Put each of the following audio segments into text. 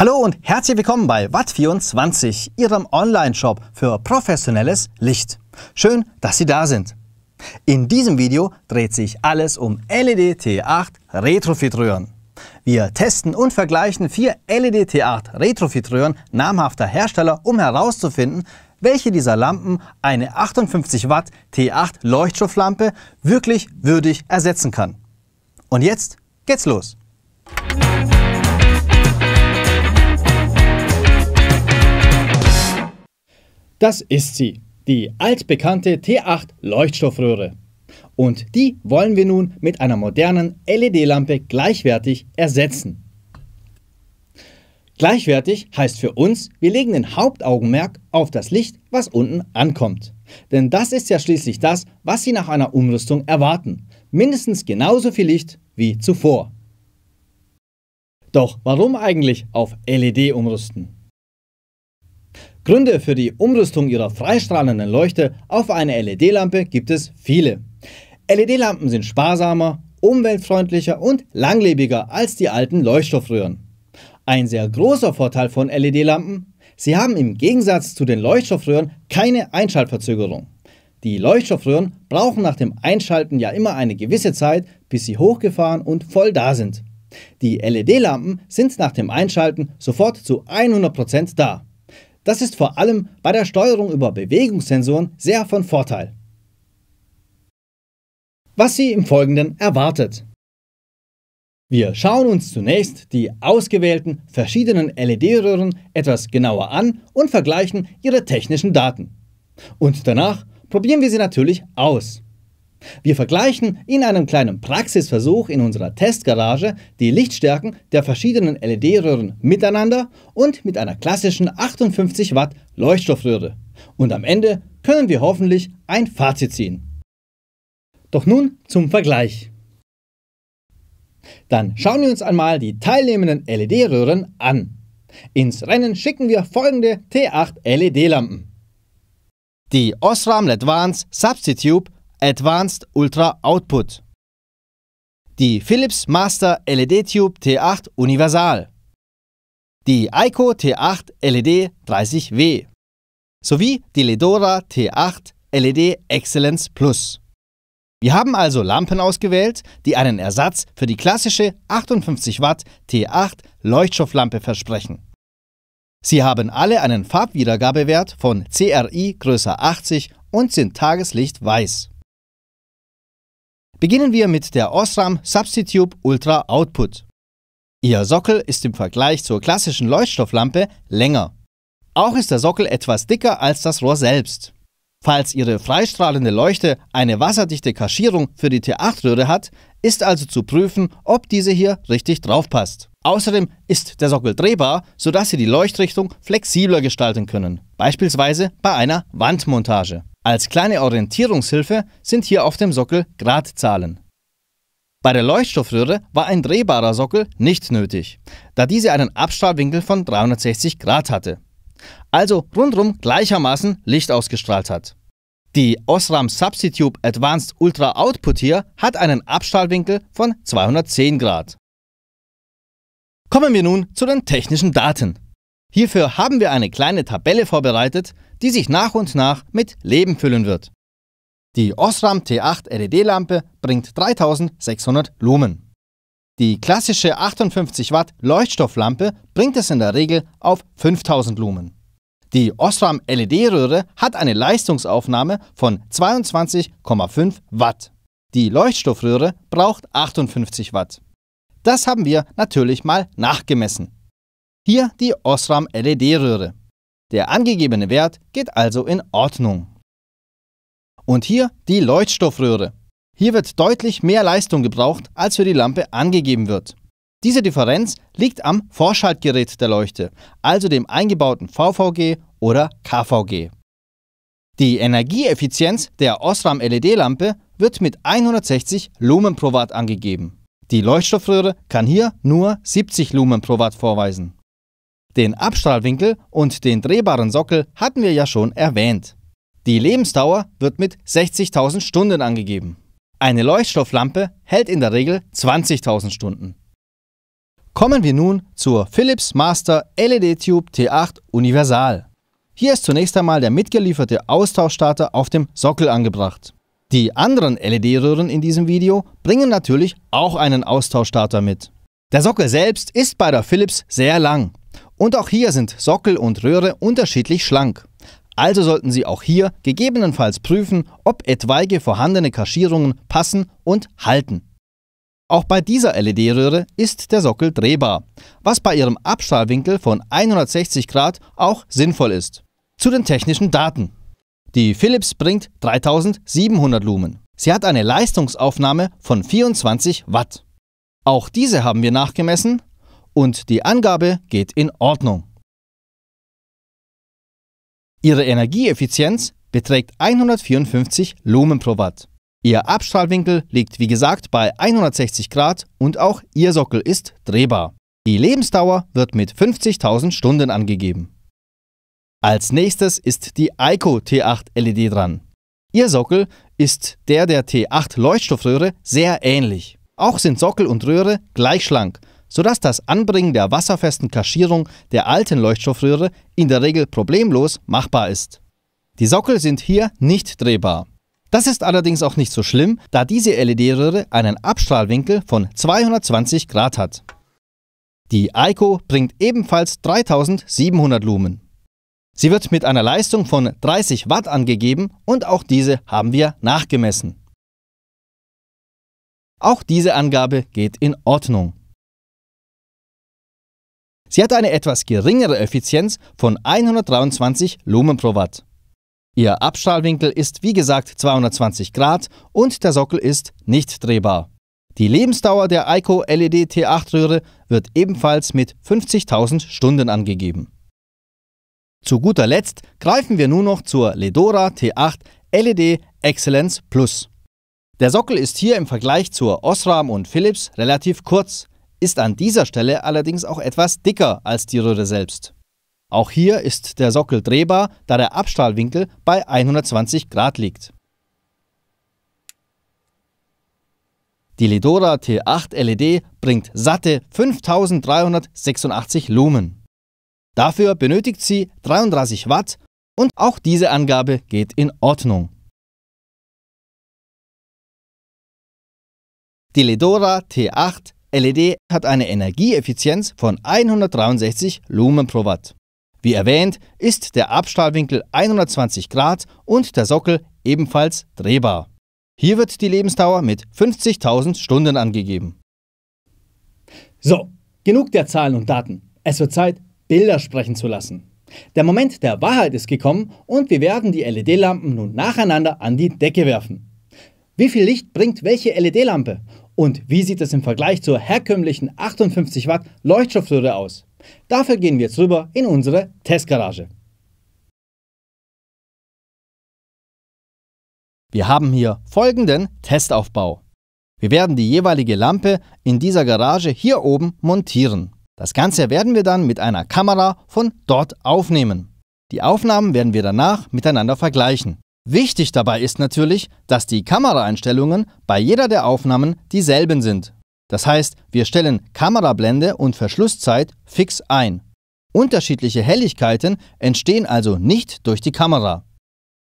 Hallo und herzlich willkommen bei Watt24, Ihrem Online-Shop für professionelles Licht. Schön, dass Sie da sind. In diesem Video dreht sich alles um LED T8 Retrofit-Röhren. Wir testen und vergleichen vier LED T8 Retrofit-Röhren namhafter Hersteller, um herauszufinden, welche dieser Lampen eine 58 Watt T8 Leuchtstofflampe wirklich würdig ersetzen kann. Und jetzt geht's los. Das ist sie, die altbekannte T8 Leuchtstoffröhre. Und die wollen wir nun mit einer modernen LED-Lampe gleichwertig ersetzen. Gleichwertig heißt für uns, wir legen den Hauptaugenmerk auf das Licht, was unten ankommt. Denn das ist ja schließlich das, was Sie nach einer Umrüstung erwarten. Mindestens genauso viel Licht wie zuvor. Doch warum eigentlich auf LED umrüsten? Gründe für die Umrüstung ihrer freistrahlenden Leuchte auf eine LED-Lampe gibt es viele. LED-Lampen sind sparsamer, umweltfreundlicher und langlebiger als die alten Leuchtstoffröhren. Ein sehr großer Vorteil von LED-Lampen, sie haben im Gegensatz zu den Leuchtstoffröhren keine Einschaltverzögerung. Die Leuchtstoffröhren brauchen nach dem Einschalten ja immer eine gewisse Zeit, bis sie hochgefahren und voll da sind. Die LED-Lampen sind nach dem Einschalten sofort zu 100% da. Das ist vor allem bei der Steuerung über Bewegungssensoren sehr von Vorteil. Was Sie im Folgenden erwartet. Wir schauen uns zunächst die ausgewählten verschiedenen LED-Röhren etwas genauer an und vergleichen ihre technischen Daten. Und danach probieren wir sie natürlich aus. Wir vergleichen in einem kleinen Praxisversuch in unserer Testgarage die Lichtstärken der verschiedenen LED-Röhren miteinander und mit einer klassischen 58 Watt Leuchtstoffröhre. Und am Ende können wir hoffentlich ein Fazit ziehen. Doch nun zum Vergleich. Dann schauen wir uns einmal die teilnehmenden LED-Röhren an. Ins Rennen schicken wir folgende T8 LED-Lampen. Die Osram Ledvance Substitute Advanced Ultra Output. Die Philips Master LED Tube T8 Universal. Die Ico T8 LED 30W. Sowie die Ledora T8 LED Excellence Plus. Wir haben also Lampen ausgewählt, die einen Ersatz für die klassische 58 Watt T8 Leuchtstofflampe versprechen. Sie haben alle einen Farbwiedergabewert von CRI größer 80 und sind Tageslicht weiß. Beginnen wir mit der Osram Substitute Ultra Output. Ihr Sockel ist im Vergleich zur klassischen Leuchtstofflampe länger. Auch ist der Sockel etwas dicker als das Rohr selbst. Falls Ihre freistrahlende Leuchte eine wasserdichte Kaschierung für die T8-Röhre hat, ist also zu prüfen, ob diese hier richtig draufpasst. Außerdem ist der Sockel drehbar, sodass Sie die Leuchtrichtung flexibler gestalten können, beispielsweise bei einer Wandmontage. Als kleine Orientierungshilfe sind hier auf dem Sockel Gradzahlen. Bei der Leuchtstoffröhre war ein drehbarer Sockel nicht nötig, da diese einen Abstrahlwinkel von 360 Grad hatte. Also rundrum gleichermaßen Licht ausgestrahlt hat. Die Osram Substitute Advanced Ultra Output hier hat einen Abstrahlwinkel von 210 Grad. Kommen wir nun zu den technischen Daten. Hierfür haben wir eine kleine Tabelle vorbereitet, die sich nach und nach mit Leben füllen wird. Die Osram T8 LED-Lampe bringt 3600 Lumen. Die klassische 58 Watt Leuchtstofflampe bringt es in der Regel auf 5000 Lumen. Die Osram LED-Röhre hat eine Leistungsaufnahme von 22,5 Watt. Die Leuchtstoffröhre braucht 58 Watt. Das haben wir natürlich mal nachgemessen hier die Osram LED-Röhre. Der angegebene Wert geht also in Ordnung. Und hier die Leuchtstoffröhre. Hier wird deutlich mehr Leistung gebraucht, als für die Lampe angegeben wird. Diese Differenz liegt am Vorschaltgerät der Leuchte, also dem eingebauten VVG oder KVG. Die Energieeffizienz der Osram LED-Lampe wird mit 160 Lumen pro Watt angegeben. Die Leuchtstoffröhre kann hier nur 70 Lumen pro Watt vorweisen. Den Abstrahlwinkel und den drehbaren Sockel hatten wir ja schon erwähnt. Die Lebensdauer wird mit 60.000 Stunden angegeben. Eine Leuchtstofflampe hält in der Regel 20.000 Stunden. Kommen wir nun zur Philips Master LED Tube T8 Universal. Hier ist zunächst einmal der mitgelieferte Austauschstarter auf dem Sockel angebracht. Die anderen LED-Röhren in diesem Video bringen natürlich auch einen Austauschstarter mit. Der Sockel selbst ist bei der Philips sehr lang, und auch hier sind Sockel und Röhre unterschiedlich schlank. Also sollten Sie auch hier gegebenenfalls prüfen, ob etwaige vorhandene Kaschierungen passen und halten. Auch bei dieser LED-Röhre ist der Sockel drehbar, was bei ihrem Abstrahlwinkel von 160 Grad auch sinnvoll ist. Zu den technischen Daten. Die Philips bringt 3700 Lumen. Sie hat eine Leistungsaufnahme von 24 Watt. Auch diese haben wir nachgemessen, und die Angabe geht in Ordnung. Ihre Energieeffizienz beträgt 154 Lumen pro Watt. Ihr Abstrahlwinkel liegt wie gesagt bei 160 Grad und auch Ihr Sockel ist drehbar. Die Lebensdauer wird mit 50.000 Stunden angegeben. Als nächstes ist die Ico T8 LED dran. Ihr Sockel ist der der T8 Leuchtstoffröhre sehr ähnlich. Auch sind Sockel und Röhre gleich schlank sodass das Anbringen der wasserfesten Kaschierung der alten Leuchtstoffröhre in der Regel problemlos machbar ist. Die Sockel sind hier nicht drehbar. Das ist allerdings auch nicht so schlimm, da diese LED-Röhre einen Abstrahlwinkel von 220 Grad hat. Die Eiko bringt ebenfalls 3700 Lumen. Sie wird mit einer Leistung von 30 Watt angegeben und auch diese haben wir nachgemessen. Auch diese Angabe geht in Ordnung. Sie hat eine etwas geringere Effizienz von 123 Lumen pro Watt. Ihr Abstrahlwinkel ist wie gesagt 220 Grad und der Sockel ist nicht drehbar. Die Lebensdauer der Ico LED T8 Röhre wird ebenfalls mit 50.000 Stunden angegeben. Zu guter Letzt greifen wir nun noch zur Ledora T8 LED Excellence Plus. Der Sockel ist hier im Vergleich zur Osram und Philips relativ kurz ist an dieser Stelle allerdings auch etwas dicker als die Röhre selbst. Auch hier ist der Sockel drehbar, da der Abstrahlwinkel bei 120 Grad liegt. Die Ledora T8 LED bringt satte 5386 Lumen. Dafür benötigt sie 33 Watt und auch diese Angabe geht in Ordnung. Die Ledora T8 LED hat eine Energieeffizienz von 163 Lumen pro Watt. Wie erwähnt, ist der Abstrahlwinkel 120 Grad und der Sockel ebenfalls drehbar. Hier wird die Lebensdauer mit 50.000 Stunden angegeben. So, genug der Zahlen und Daten. Es wird Zeit, Bilder sprechen zu lassen. Der Moment der Wahrheit ist gekommen und wir werden die LED-Lampen nun nacheinander an die Decke werfen. Wie viel Licht bringt welche LED-Lampe? Und wie sieht es im Vergleich zur herkömmlichen 58 Watt Leuchtstoffröhre aus? Dafür gehen wir jetzt rüber in unsere Testgarage. Wir haben hier folgenden Testaufbau. Wir werden die jeweilige Lampe in dieser Garage hier oben montieren. Das Ganze werden wir dann mit einer Kamera von dort aufnehmen. Die Aufnahmen werden wir danach miteinander vergleichen. Wichtig dabei ist natürlich, dass die Kameraeinstellungen bei jeder der Aufnahmen dieselben sind. Das heißt, wir stellen Kamerablende und Verschlusszeit fix ein. Unterschiedliche Helligkeiten entstehen also nicht durch die Kamera.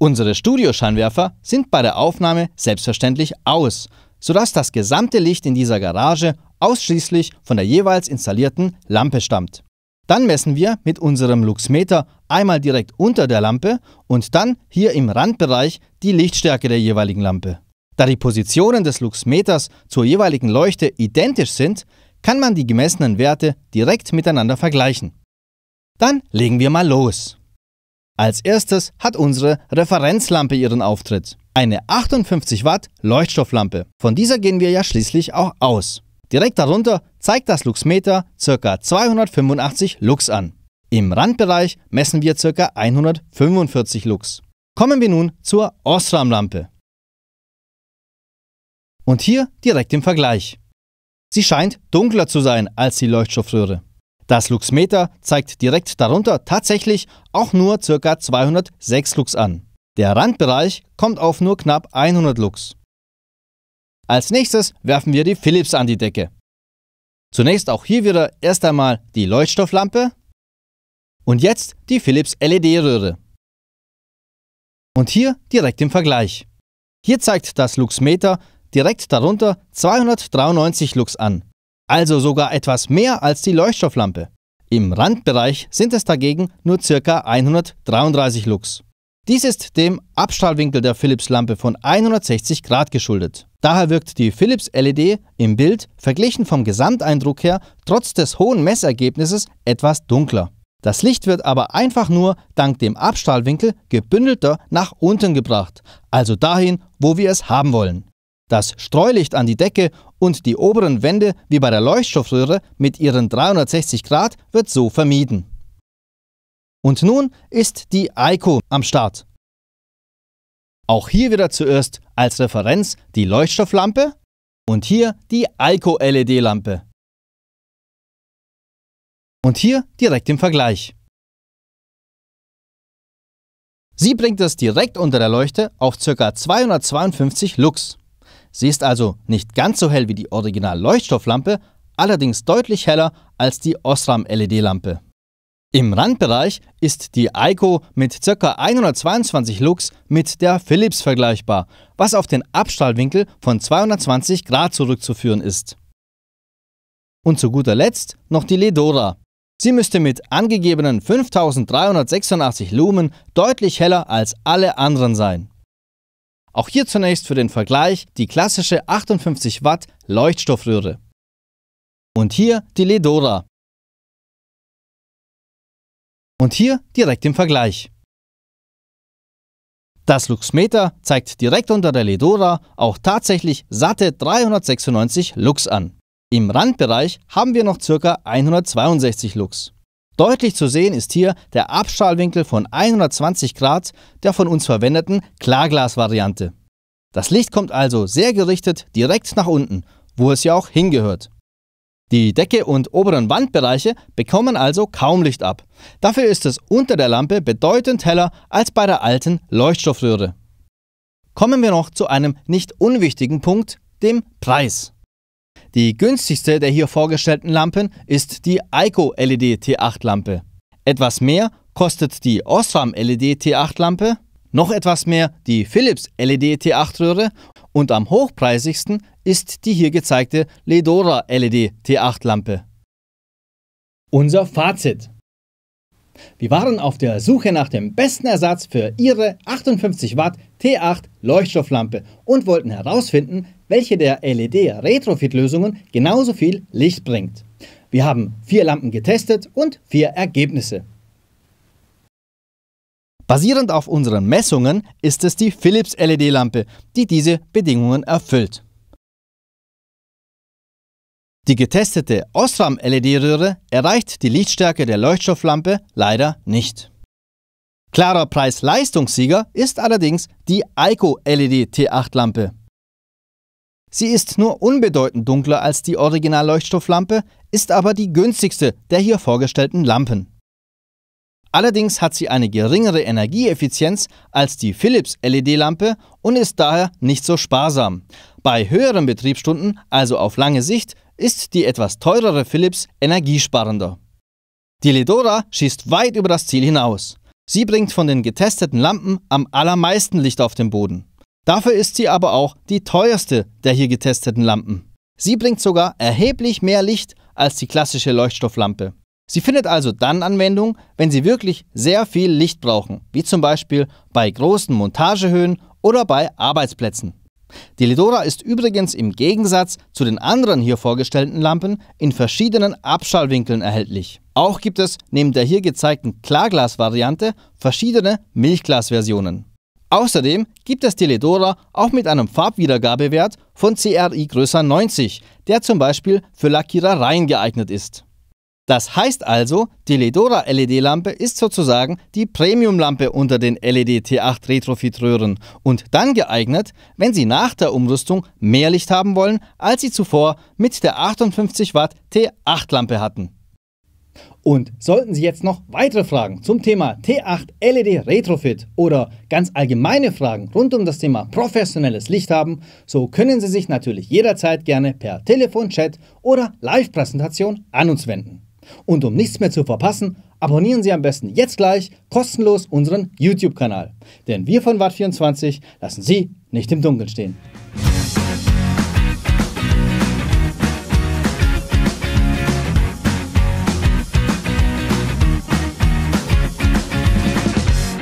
Unsere Studioscheinwerfer sind bei der Aufnahme selbstverständlich aus, sodass das gesamte Licht in dieser Garage ausschließlich von der jeweils installierten Lampe stammt. Dann messen wir mit unserem Luxmeter einmal direkt unter der Lampe und dann hier im Randbereich die Lichtstärke der jeweiligen Lampe. Da die Positionen des Luxmeters zur jeweiligen Leuchte identisch sind, kann man die gemessenen Werte direkt miteinander vergleichen. Dann legen wir mal los. Als erstes hat unsere Referenzlampe ihren Auftritt. Eine 58 Watt Leuchtstofflampe. Von dieser gehen wir ja schließlich auch aus. Direkt darunter zeigt das Luxmeter ca. 285 Lux an. Im Randbereich messen wir ca. 145 Lux. Kommen wir nun zur Osram-Lampe. Und hier direkt im Vergleich. Sie scheint dunkler zu sein als die Leuchtstoffröhre. Das Luxmeter zeigt direkt darunter tatsächlich auch nur ca. 206 Lux an. Der Randbereich kommt auf nur knapp 100 Lux. Als nächstes werfen wir die Philips an die Decke. Zunächst auch hier wieder erst einmal die Leuchtstofflampe und jetzt die Philips LED-Röhre. Und hier direkt im Vergleich. Hier zeigt das Luxmeter direkt darunter 293 Lux an, also sogar etwas mehr als die Leuchtstofflampe. Im Randbereich sind es dagegen nur ca. 133 Lux. Dies ist dem Abstrahlwinkel der Philips-Lampe von 160 Grad geschuldet. Daher wirkt die Philips LED im Bild verglichen vom Gesamteindruck her trotz des hohen Messergebnisses etwas dunkler. Das Licht wird aber einfach nur dank dem Abstrahlwinkel gebündelter nach unten gebracht, also dahin, wo wir es haben wollen. Das Streulicht an die Decke und die oberen Wände wie bei der Leuchtstoffröhre mit ihren 360 Grad wird so vermieden. Und nun ist die Eiko am Start. Auch hier wieder zuerst als Referenz die Leuchtstofflampe und hier die alko led lampe Und hier direkt im Vergleich. Sie bringt es direkt unter der Leuchte auf ca. 252 Lux. Sie ist also nicht ganz so hell wie die Original-Leuchtstofflampe, allerdings deutlich heller als die Osram-LED-Lampe. Im Randbereich ist die Eiko mit ca. 122 Lux mit der Philips vergleichbar, was auf den Abstrahlwinkel von 220 Grad zurückzuführen ist. Und zu guter Letzt noch die Ledora. Sie müsste mit angegebenen 5386 Lumen deutlich heller als alle anderen sein. Auch hier zunächst für den Vergleich die klassische 58 Watt Leuchtstoffröhre. Und hier die Ledora, und hier direkt im Vergleich. Das Luxmeter zeigt direkt unter der Ledora auch tatsächlich satte 396 Lux an. Im Randbereich haben wir noch ca. 162 Lux. Deutlich zu sehen ist hier der Abstrahlwinkel von 120 Grad der von uns verwendeten Klarglasvariante. Das Licht kommt also sehr gerichtet direkt nach unten, wo es ja auch hingehört. Die Decke und oberen Wandbereiche bekommen also kaum Licht ab. Dafür ist es unter der Lampe bedeutend heller als bei der alten Leuchtstoffröhre. Kommen wir noch zu einem nicht unwichtigen Punkt, dem Preis. Die günstigste der hier vorgestellten Lampen ist die Ico LED T8 Lampe. Etwas mehr kostet die Osram LED T8 Lampe, noch etwas mehr die Philips LED T8 Röhre und am hochpreisigsten ist die hier gezeigte Ledora LED T8 Lampe. Unser Fazit. Wir waren auf der Suche nach dem besten Ersatz für Ihre 58 Watt T8 Leuchtstofflampe und wollten herausfinden, welche der LED-Retrofit-Lösungen genauso viel Licht bringt. Wir haben vier Lampen getestet und vier Ergebnisse. Basierend auf unseren Messungen ist es die Philips LED-Lampe, die diese Bedingungen erfüllt. Die getestete Osram LED-Röhre erreicht die Lichtstärke der Leuchtstofflampe leider nicht. Klarer Preis-Leistungssieger ist allerdings die Ico LED T8-Lampe. Sie ist nur unbedeutend dunkler als die Original-Leuchtstofflampe, ist aber die günstigste der hier vorgestellten Lampen. Allerdings hat sie eine geringere Energieeffizienz als die Philips LED-Lampe und ist daher nicht so sparsam. Bei höheren Betriebsstunden, also auf lange Sicht, ist die etwas teurere Philips energiesparender. Die Ledora schießt weit über das Ziel hinaus. Sie bringt von den getesteten Lampen am allermeisten Licht auf den Boden. Dafür ist sie aber auch die teuerste der hier getesteten Lampen. Sie bringt sogar erheblich mehr Licht als die klassische Leuchtstofflampe. Sie findet also dann Anwendung, wenn Sie wirklich sehr viel Licht brauchen, wie zum Beispiel bei großen Montagehöhen oder bei Arbeitsplätzen. Die Ledora ist übrigens im Gegensatz zu den anderen hier vorgestellten Lampen in verschiedenen Abschallwinkeln erhältlich. Auch gibt es neben der hier gezeigten Klarglas-Variante verschiedene Milchglas-Versionen. Außerdem gibt es die Ledora auch mit einem Farbwiedergabewert von CRI größer 90, der zum Beispiel für Lackierereien geeignet ist. Das heißt also, die Ledora LED-Lampe ist sozusagen die Premium-Lampe unter den LED T8 Retrofit-Röhren und dann geeignet, wenn Sie nach der Umrüstung mehr Licht haben wollen, als Sie zuvor mit der 58 Watt T8 Lampe hatten. Und sollten Sie jetzt noch weitere Fragen zum Thema T8 LED Retrofit oder ganz allgemeine Fragen rund um das Thema professionelles Licht haben, so können Sie sich natürlich jederzeit gerne per Telefonchat oder Live-Präsentation an uns wenden. Und um nichts mehr zu verpassen, abonnieren Sie am besten jetzt gleich kostenlos unseren YouTube-Kanal. Denn wir von Watt24 lassen Sie nicht im Dunkeln stehen.